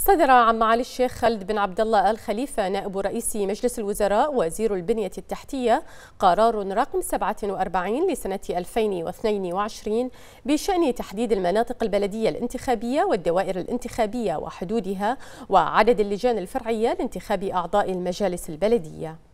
صدر عن معالي الشيخ خالد بن عبد الله ال خليفه نائب رئيس مجلس الوزراء وزير البنيه التحتيه قرار رقم 47 لسنه 2022 بشان تحديد المناطق البلديه الانتخابيه والدوائر الانتخابيه وحدودها وعدد اللجان الفرعيه لانتخاب اعضاء المجالس البلديه.